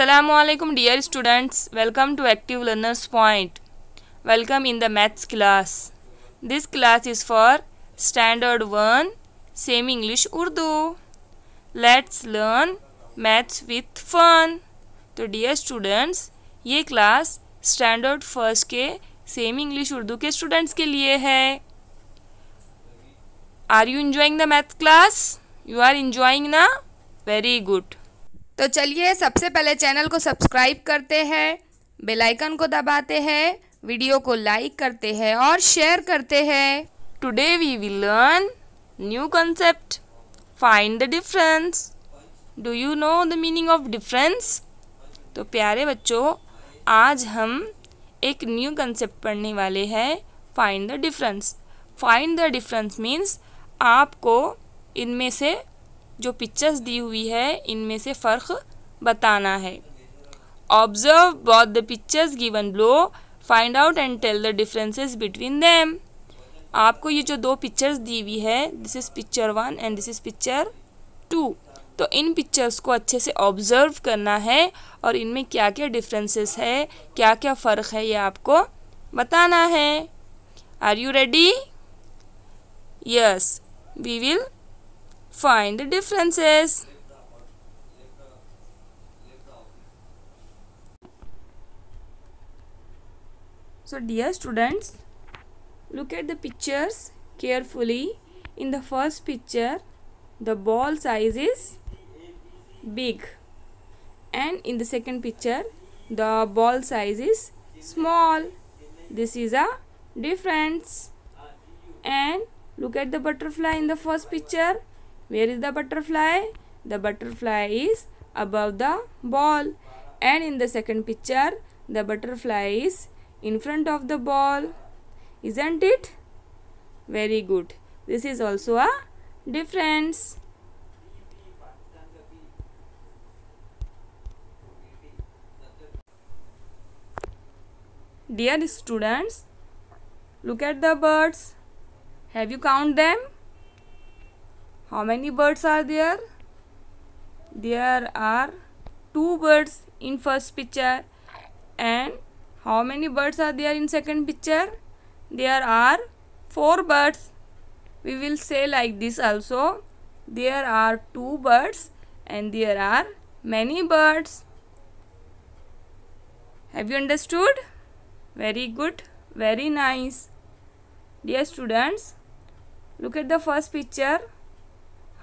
असलकम dear students welcome to active learners point welcome in the maths class this class is for standard one semi English Urdu let's learn maths with fun तो dear students ये class standard first के semi English Urdu के students के लिए है are you enjoying the math class you are enjoying ना very good तो चलिए सबसे पहले चैनल को सब्सक्राइब करते हैं बेल आइकन को दबाते हैं वीडियो को लाइक करते हैं और शेयर करते हैं today we will learn new concept find the difference do you know the meaning of difference तो प्यारे बच्चों आज हम एक न्यू कंसेप्ट पढ़ने वाले हैं find the difference find the difference means आपको इनमें से जो पिक्चर्स दी हुई है इनमें से फ़र्क बताना है observe both the pictures given below find out and tell the differences between them आपको ये जो दो पिक्चर्स दी हुई है this is picture one and this is picture two तो इन पिक्चर्स को अच्छे से ऑब्ज़र्व करना है और इनमें क्या क्या डिफरेंसेस है क्या क्या फ़र्क है ये आपको बताना है are you ready yes we will Find the differences. So dear students, look at the pictures carefully. In the first picture, the ball size is big and in the second picture, the ball size is small. This is a difference. And look at the butterfly in the first picture. Where is the butterfly? The butterfly is above the ball. And in the second picture, the butterfly is in front of the ball. Isn't it? Very good. This is also a difference. Dear students, look at the birds. Have you count them? how many birds are there there are two birds in first picture and how many birds are there in second picture there are four birds we will say like this also there are two birds and there are many birds have you understood very good very nice dear students look at the first picture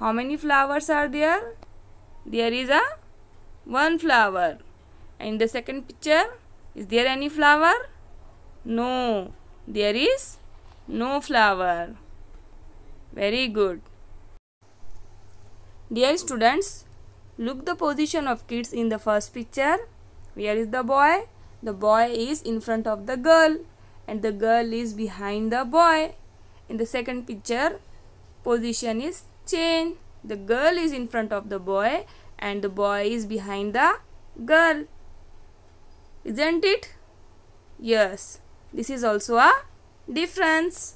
how many flowers are there there is a one flower In the second picture is there any flower no there is no flower very good dear students look the position of kids in the first picture where is the boy the boy is in front of the girl and the girl is behind the boy in the second picture position is chain. The girl is in front of the boy and the boy is behind the girl. Isn't it? Yes. This is also a difference.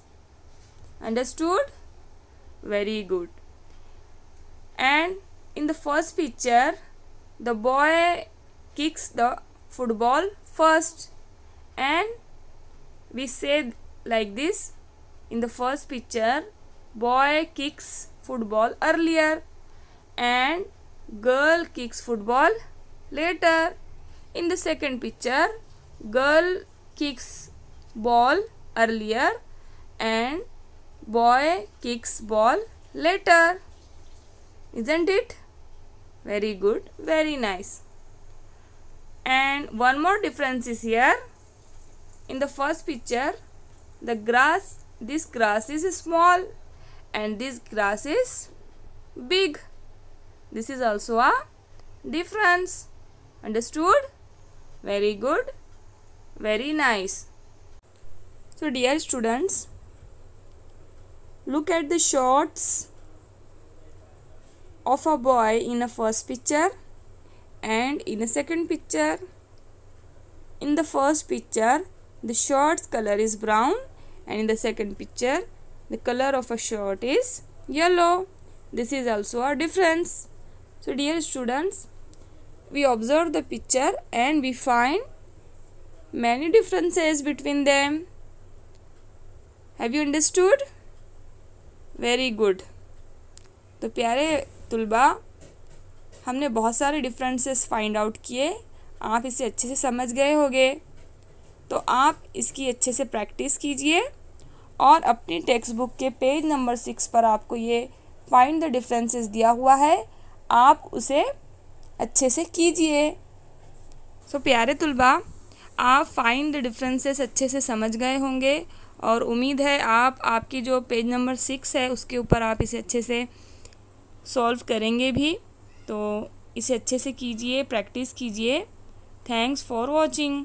Understood? Very good. And in the first picture, the boy kicks the football first and we said like this in the first picture boy kicks football earlier and girl kicks football later. In the second picture, girl kicks ball earlier and boy kicks ball later. Isn't it? Very good, very nice. And one more difference is here. In the first picture, the grass, this grass is small and this grass is big. This is also a difference. Understood? Very good. Very nice. So dear students, look at the shorts of a boy in a first picture and in a second picture. In the first picture, the short's color is brown and in the second picture, the color of a shirt is yellow this is also a difference so dear students we observe the picture and we find many differences between them have you understood very good तो प्यारे तुलबा हमने बहुत सारे differences find out किए आप इसे अच्छे से समझ गए होंगे तो आप इसकी अच्छे से प्रैक्टिस कीजिए और अपनी टेक्स्ट बुक के पेज नंबर सिक्स पर आपको ये फाइंड द डिफरेंसेस दिया हुआ है आप उसे अच्छे से कीजिए सो so, प्यारे तुलबा आप फाइंड द डिफरेंसेस अच्छे से समझ गए होंगे और उम्मीद है आप आपकी जो पेज नंबर सिक्स है उसके ऊपर आप इसे अच्छे से सॉल्व करेंगे भी तो इसे अच्छे से कीजिए प्रैक्टिस कीजिए थैंक्स फॉर वॉचिंग